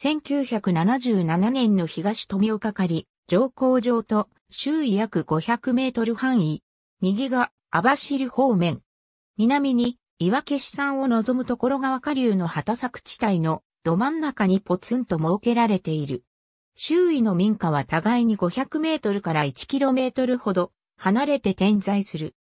1977年の東富岡仮、り、上皇城と周囲約500メートル範囲。右が網走方面。南に岩消し山を望むところ川下流の畑作地帯のど真ん中にポツンと設けられている。周囲の民家は互いに500メートルから1キロメートルほど離れて点在する。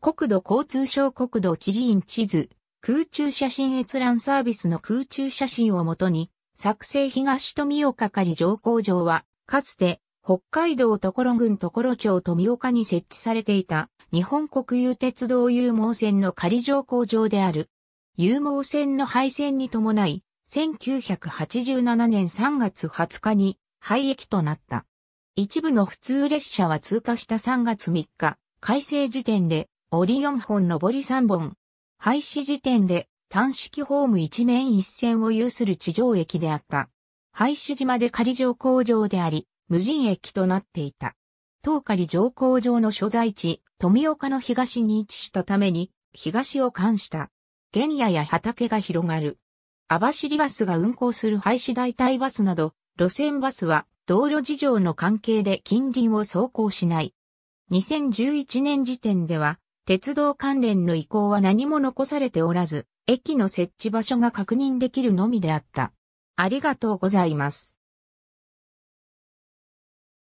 国土交通省国土地理院地図、空中写真閲覧サービスの空中写真をもとに作成東富岡仮上工場は、かつて、北海道所郡所町富岡に設置されていた、日本国有鉄道有毛線の仮上工場である。有毛線の廃線に伴い、1987年3月20日に廃駅となった。一部の普通列車は通過した3月3日、改正時点で、オリ4本上り3本、廃止時点で、単式ホーム一面一線を有する地上駅であった。廃止島で仮上工場であり、無人駅となっていた。東仮上工場の所在地、富岡の東に位置したために、東を冠した。原野や畑が広がる。網走バスが運行する廃止代替バスなど、路線バスは道路事情の関係で近隣を走行しない。2011年時点では鉄道関連の意向は何も残されておらず、駅の設置場所が確認できるのみであった。ありがとうございます。